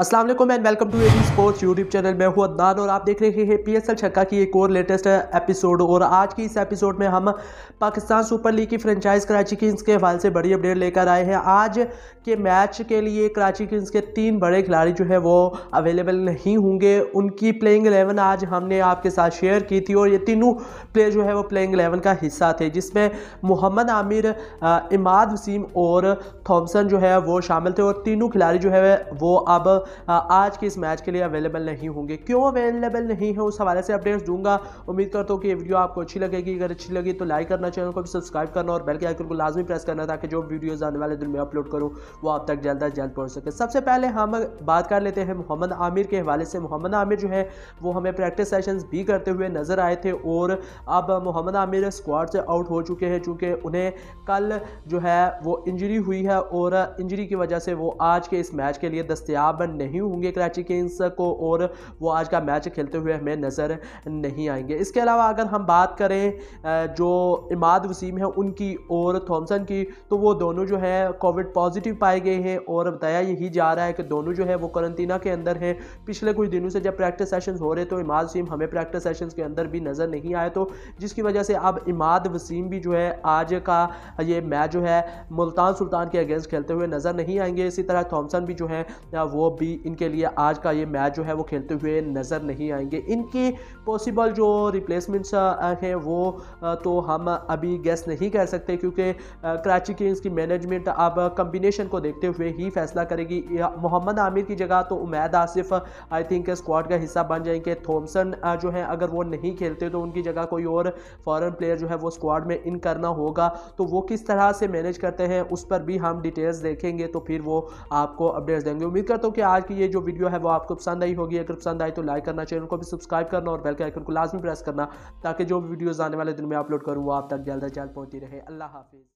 Aslam and welcome to AD sports YouTube channel मैं हूं अदनान और आप देख रहे हैं पी एस एल छक्का की एक और लेटेस्ट एपिसोड और आज की इस एपिसोड में हम पाकिस्तान सुपर लीग की फ्रेंचाइज कराची किंग्स के हवाले से बड़ी अपडेट लेकर आए हैं आज के मैच के लिए कराची किंग्स के तीन बड़े खिलाड़ी जो है वो अवेलेबल नहीं होंगे उनकी प्लेइंग एलेवन आज हमने आपके साथ शेयर की थी और ये तीनों प्लेयर जो है वो प्लेइंग एलेवन का हिस्सा थे जिसमें मोहम्मद आमिर इमाद वसीम और थॉमसन जो है वो शामिल थे और तीनों खिलाड़ी जो है वो अब आज के इस मैच के लिए अवेलेबल नहीं होंगे क्यों अवेलेबल नहीं है उस हवाले से अपडेट्स दूंगा उम्मीद करता हूँ कि वीडियो आपको अच्छी लगेगी अगर अच्छी लगी तो लाइक करना चैनल को भी सब्सक्राइब करना और बेल के आइकन को लाजमी प्रेस करना ताकि जो वीडियोज़ आने वाले दिन में अपलोड करूँ वो आप तक जल्द अज जल्द पहुँच सके सबसे पहले हम बात कर लेते हैं मोहम्मद आमिर के हवाले से मोहम्मद आमिर जो है वो हमें प्रैक्टिस सेशन भी करते हुए नज़र आए थे और अब मोहम्मद आमिर स्क्वाड से आउट हो चुके हैं चूँकि उन्हें कल जो है वो इंजरी हुई है और इंजरी की वजह से वो आज के इस मैच के लिए दस्तियाब नहीं होंगे कराची किंग्स को और वो आज का मैच खेलते हुए हमें नज़र नहीं आएंगे इसके अलावा अगर हम बात करें जो इमाद वसीम है उनकी और थॉमसन की तो वो दोनों जो है कोविड पॉजिटिव पाए गए हैं और बताया यही जा रहा है कि दोनों जो है वो करंतना के अंदर हैं पिछले कुछ दिनों से जब प्रैक्टिस सेशन हो रहे तो इमाद वसीम हमें प्रैक्टिस सेशन के अंदर भी नज़र नहीं आए तो जिसकी वजह से अब इमाद वसीम भी जो है आज का ये मैच जो है मुल्तान सुल्तान के अगेंस्ट खेलते हुए नज़र नहीं आएंगे इसी तरह थॉमसन भी जो है वो भी भी इनके लिए आज का ये मैच जो है वो खेलते हुए नज़र नहीं आएंगे इनकी पॉसिबल जो रिप्लेसमेंट्स हैं वो तो हम अभी गेस नहीं कर सकते क्योंकि कराची किंग्स की मैनेजमेंट अब कम्बिनेशन को देखते हुए ही फैसला करेगी मोहम्मद आमिर की जगह तो Umaid Asif I think squad का हिस्सा बन जाएंगे थॉमसन जो है अगर वो नहीं खेलते तो उनकी जगह कोई और फॉरेन प्लेयर जो है वो स्क्वाड में इन करना होगा तो वो किस तरह से मैनेज करते हैं उस पर भी हम डिटेल्स देखेंगे तो फिर वो आपको अपडेट्स देंगे उम्मीद करता हूँ कि आज की ये जो वीडियो है वो आपको पसंद आई होगी अगर पसंद आई तो लाइक करना चैनल को भी सब्सक्राइब करना और बेल के आइकन को लाजमी प्रेस करना ताकि जो वीडियोज़ आने वाले दिन में अपलोड करूँ वो आप तक जल्द अज जल्द पहुँची रहे अल्लाह हाफिज़